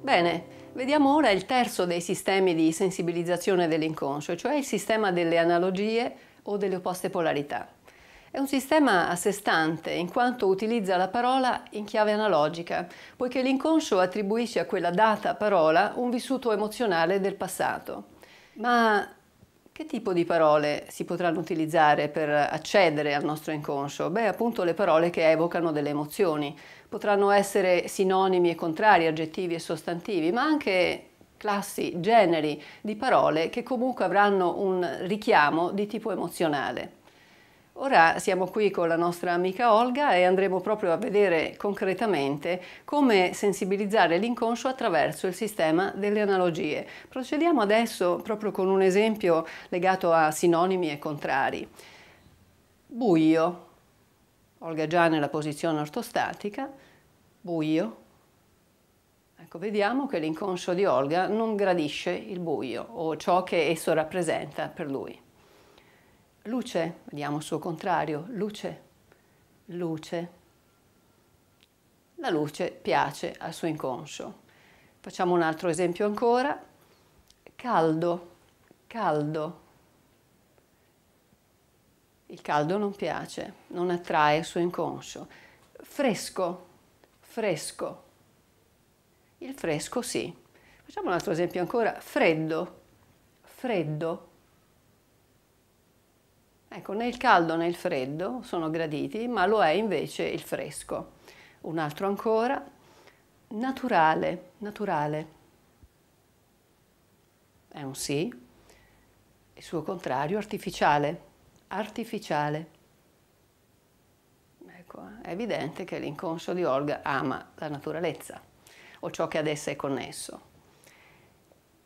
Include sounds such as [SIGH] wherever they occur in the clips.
Bene, vediamo ora il terzo dei sistemi di sensibilizzazione dell'inconscio, cioè il sistema delle analogie o delle opposte polarità. È un sistema a sé stante in quanto utilizza la parola in chiave analogica, poiché l'inconscio attribuisce a quella data parola un vissuto emozionale del passato. Ma che tipo di parole si potranno utilizzare per accedere al nostro inconscio? Beh, appunto le parole che evocano delle emozioni. Potranno essere sinonimi e contrari, aggettivi e sostantivi, ma anche classi, generi di parole che comunque avranno un richiamo di tipo emozionale. Ora siamo qui con la nostra amica Olga e andremo proprio a vedere concretamente come sensibilizzare l'inconscio attraverso il sistema delle analogie. Procediamo adesso proprio con un esempio legato a sinonimi e contrari. Buio, Olga già nella posizione ortostatica, buio. Ecco, vediamo che l'inconscio di Olga non gradisce il buio o ciò che esso rappresenta per lui luce, vediamo il suo contrario, luce, luce. La luce piace al suo inconscio. Facciamo un altro esempio ancora, caldo, caldo. Il caldo non piace, non attrae il suo inconscio. Fresco, fresco. Il fresco sì. Facciamo un altro esempio ancora, freddo, freddo Ecco, né il caldo né il freddo sono graditi, ma lo è invece il fresco. Un altro ancora, naturale, naturale. È un sì. Il suo contrario, artificiale, artificiale. Ecco, è evidente che l'inconscio di Olga ama la naturalezza o ciò che ad essa è connesso.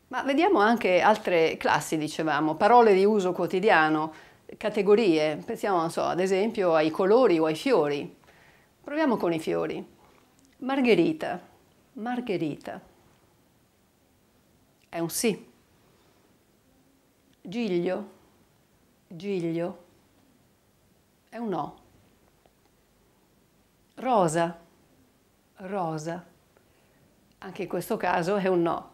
Ma vediamo anche altre classi, dicevamo, parole di uso quotidiano, categorie, pensiamo so, ad esempio ai colori o ai fiori. Proviamo con i fiori. Margherita, margherita. È un sì. Giglio, giglio. È un no. Rosa, rosa. Anche in questo caso è un no.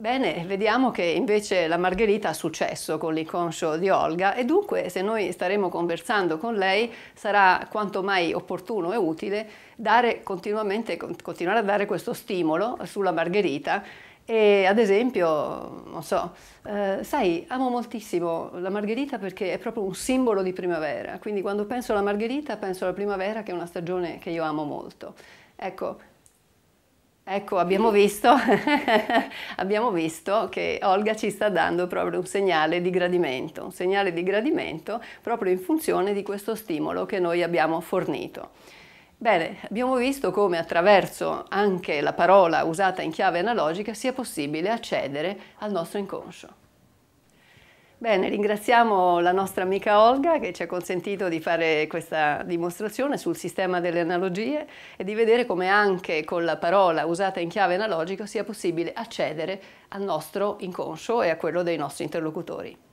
Bene, vediamo che invece la Margherita ha successo con l'inconscio di Olga e dunque se noi staremo conversando con lei sarà quanto mai opportuno e utile dare continuamente, continuare a dare questo stimolo sulla Margherita e ad esempio, non so, eh, sai, amo moltissimo la margherita perché è proprio un simbolo di primavera, quindi quando penso alla margherita penso alla primavera che è una stagione che io amo molto. Ecco, Ecco, abbiamo visto, [LAUGHS] abbiamo visto, che Olga ci sta dando proprio un segnale di gradimento, un segnale di gradimento proprio in funzione di questo stimolo che noi abbiamo fornito. Bene, abbiamo visto come attraverso anche la parola usata in chiave analogica sia possibile accedere al nostro inconscio. Bene, ringraziamo la nostra amica Olga che ci ha consentito di fare questa dimostrazione sul sistema delle analogie e di vedere come anche con la parola usata in chiave analogica sia possibile accedere al nostro inconscio e a quello dei nostri interlocutori.